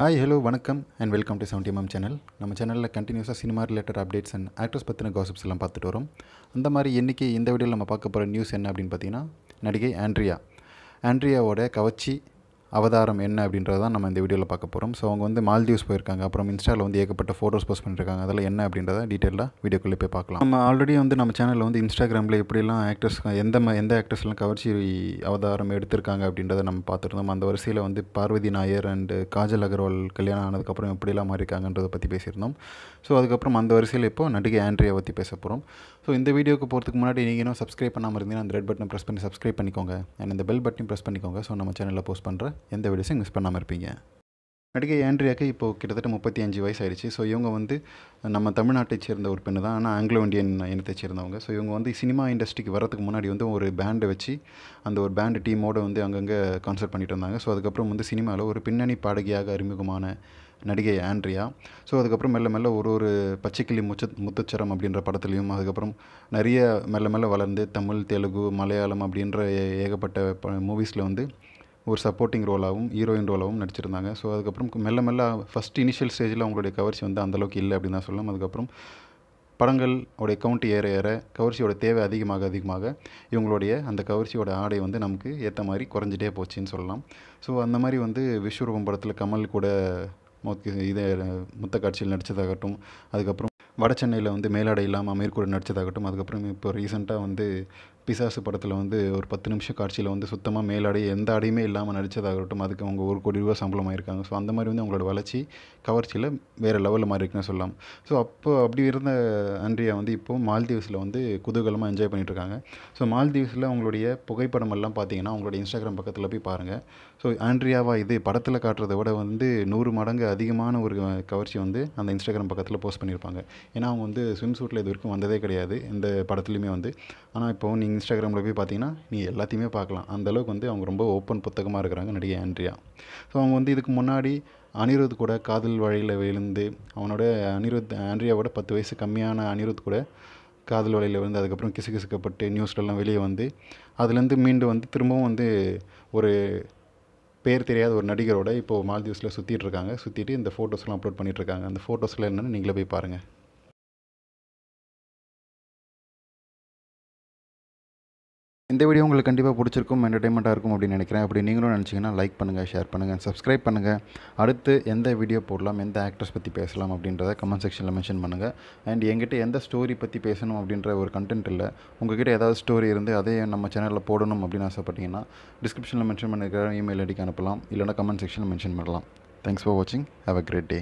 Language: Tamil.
ஹாய் ஹலோ வணக்கம் and welcome to seventy MM channel நம்ம சேனலில் கண்டினியூஸாக cinema related updates and actress பற்றின காசிப்ஸ் எல்லாம் பார்த்துட்டு வரோம் அந்த மாதிரி இன்றைக்கி இந்த வீடியோவில் நம்ம பார்க்க போகிற நியூஸ் என்ன அப்படின்னு பார்த்தீங்கன்னா நடிகை ஆண்ட்ரியா ஆண்ட்ரியாவோட கவர்ச்சி அவதாரம் என்ன அப்படின்றது தான் நம்ம இந்த வீடியோவில் பார்க்க போகிறோம் ஸோ அவங்க வந்து மால்தீவ்ஸ் போயிருக்காங்க அப்புறம் இன்ஸ்டாவில் வந்து ஏகப்பட்ட ஃபோட்டோஸ் போஸ்ட் பண்ணியிருக்காங்க அதில் என்ன அப்படின்றத டீட்டெயிலாக வீடியோக்குள்ளே போய் பார்க்கலாம் நம்ம ஆல்ரெடி வந்து நம்ம சேனலில் வந்து இன்ஸ்டாகிராமில் எப்படிலாம் ஆக்டர்ஸ் எந்த எந்த ஆக்டர்ஸ்லாம் கவர்ச்சி அவதாரம் எடுத்திருக்காங்க அப்படின்றத நம்ம பார்த்துருந்தோம் அந்த வரிசையில் வந்து பார்வதி நாயர் அண்டு காஜல் அகர்வால் கல்யாணம் ஆனதுக்கப்புறம் எப்படிலாம் மாறியிருக்காங்கன்றத பற்றி பேசியிருந்தோம் ஸோ அதுக்கப்புறம் அந்த வரிசையில் இப்போ நடிகை ஆண்ட்ரியை பற்றி பேச போகிறோம் ஸோ இந்த வீடியோக்கு போகிறதுக்கு முன்னாடி நீங்கள் இன்னும் சப்ஸ்கிரைப் பண்ணாமல் இருந்தீங்கன்னா அந்த ரெட் பட்டனை ப்ரெஸ் பண்ணி சப்ஸ்கிரைப் பண்ணிக்கோங்க அண்ட் இந்த பெல் பட்டனையும் ப்ரெஸ் பண்ணிக்கோங்க ஸோ நம்ம சேனலில் போஸ்ட் பண்ணுற எந்த வீடியோஸும் மிஸ் பண்ணாமல் இருப்பீங்க நடிகை ஆண்ட்ரியாக்கு இப்போது கிட்டத்தட்ட முப்பத்தி அஞ்சு வயசு ஆயிடுச்சு ஸோ இவங்க வந்து நம்ம தமிழ்நாட்டை சேர்ந்த ஒரு பெண்ணு தான் ஆனால் ஆங்கிலோ இண்டியன் இனத்தை சேர்ந்தவங்க ஸோ இவங்க வந்து சினிமா இண்டஸ்ட்ரிக்கு வரதுக்கு முன்னாடி வந்து ஒரு பேண்டு வச்சு அந்த ஒரு பேண்டு டீமோடு வந்து அங்கங்கே கான்சர்ட் பண்ணிட்டு இருந்தாங்க ஸோ அதுக்கப்புறம் வந்து சினிமாவில் ஒரு பின்னணி பாடகியாக அறிமுகமான நடிகை ஆண்ட்ரியா ஸோ அதுக்கப்புறம் மெல்ல மெல்ல ஒரு ஒரு பச்சைக்கிளி முச்ச முத்துச்சரம் அப்படின்ற படத்துலையும் அதுக்கப்புறம் நிறைய மெல்ல மெல்ல வளர்ந்து தமிழ் தெலுங்கு மலையாளம் அப்படின்ற ஏகப்பட்ட மூவிஸில் வந்து ஒரு சப்போர்ட்டிங் ரோலாகவும் ஹீரோயின் ரோலாகவும் நடிச்சிருந்தாங்க ஸோ அதுக்கப்புறம் மெல்ல மெல்ல ஃபஸ்ட் இனிஷியல் ஸ்டேஜில் அவங்களுடைய கவர்ச்சி வந்து அந்தளவுக்கு இல்லை அப்படின்னு தான் சொல்லலாம் அதுக்கப்புறம் படங்கள் உடைய கவுண்ட் ஏற ஏற கவர்ச்சியோட தேவை அதிகமாக அதிகமாக இவங்களுடைய அந்த கவர்ச்சியோட ஆடை வந்து நமக்கு ஏற்ற மாதிரி குறைஞ்சிட்டே போச்சுன்னு சொல்லலாம் ஸோ அந்த மாதிரி வந்து விஸ்வரூபம் படத்தில் கமல் கூட இதே முத்த காட்சியில் நடித்ததாகட்டும் அதுக்கப்புறம் வட சென்னையில் வந்து மேலாடை இல்லாமல் அமீர் கூட நடித்ததாகட்டும் அதுக்கப்புறம் இப்போ ரீசெண்டாக வந்து பிசாசு படத்தில் வந்து ஒரு பத்து நிமிஷம் காட்சியில் வந்து சுத்தமாக மேலாடை எந்த அடையுமே இல்லாமல் நடித்ததாகட்டும் அதுக்கு அவங்க ஒரு கோடி ரூபா சம்பளம் ஆயிருக்காங்க ஸோ அந்த மாதிரி வந்து அவங்களோட வளர்ச்சி கவர்ச்சியில் வேறு லெவலில் மாதிரி இருக்குன்னு சொல்லலாம் ஸோ அப்போ அப்படி இருந்த அன்றியா வந்து இப்போது மால்தீவ்ஸில் வந்து குதூகலமாக என்ஜாய் இருக்காங்க ஸோ மால்தீவ்ஸில் அவங்களுடைய புகைப்படம் எல்லாம் பார்த்தீங்கன்னா அவங்களோட இன்ஸ்டாகிராம் பக்கத்தில் போய் பாருங்கள் ஸோ ஆண்ட்ரியாவா இது படத்தில் காட்டுறதை விட வந்து நூறு மடங்கு அதிகமான ஒரு கவர்ச்சி வந்து அந்த இன்ஸ்டாகிராம் பக்கத்தில் போஸ்ட் பண்ணியிருப்பாங்க ஏன்னா அவங்க வந்து ஸ்விம் சூட்டில் இது வரைக்கும் வந்ததே கிடையாது இந்த படத்துலையுமே வந்து ஆனால் இப்போ நீங்கள் இன்ஸ்டாகிராமில் போய் பார்த்தீங்கன்னா நீங்கள் எல்லாத்தையுமே பார்க்கலாம் அந்தளவுக்கு வந்து அவங்க ரொம்ப ஓப்பன் புத்தகமாக இருக்கிறாங்க நடிகை ஆண்ட்ரியா ஸோ அவங்க வந்து இதுக்கு முன்னாடி அனிருத் கூட காதல் வழியில் விழுந்து அவனோட அனிருத் ஆண்ட்ரியாவோட பத்து வயசு கம்மியான அனிருத் கூட காதல் வலையில் விழுந்து அதுக்கப்புறம் கிசு கிசுக்கப்பட்டு நியூஸ்லலாம் வெளியே வந்து அதுலேருந்து மீண்டு வந்து திரும்பவும் வந்து ஒரு பேர் தெரியாத ஒரு நடிகரோட இப்போது மால்தீவ்ஸில் சுற்றிட்டு இருக்காங்க சுற்றிட்டு இந்த ஃபோட்டோஸ்லாம் அப்லோட் பண்ணிகிட்ருக்காங்க அந்த ஃபோட்டோஸ்லாம் என்னென்னு நீங்களே போய் பாருங்கள் இந்த வீடியோ உங்களுக்கு கண்டிப்பாக பிடிச்சிருக்கும் என்டர்டைன்மெண்ட்டாக இருக்கும் அப்படின்னு நினைக்கிறேன் அப்படி நீங்களும் நினச்சிங்கன்னா லைக் பண்ணுங்கள் ஷேர் பண்ணுங்கள் சப்ஸ்கிரைப் பண்ணுங்கள் அடுத்து எந்த வீடியோ போடலாம் எந்த ஆக்ட்ரஸ் பற்றி பேசலாம் அப்படின்றத கமெண்ட் செக்ஷனில் மென்ஷன் பண்ணுங்கள் அண்ட் எங்கிட்ட எந்த ஸ்டோரி பற்றி பேசணும் அப்படின்ற ஒரு கண்டென்ட் இல்லை உங்ககிட்ட ஏதாவது ஸ்டோரி இருந்து அதே நம்ம சேனலில் போடணும் அப்படின்னு ஆசைப்பட்டீங்கன்னா டிஸ்கிரிப்ஷனில் மென்ஷன் பண்ணிருக்கிற இமெயில் ஐடிக்கு அனுப்பலாம் இல்லைனா கமெண்ட் செக்ஷனில் மென்ஷன் பண்ணலாம் தேங்க்ஸ் ஃபார் வாட்சிங் ஹேவ் அ கிரேட் டே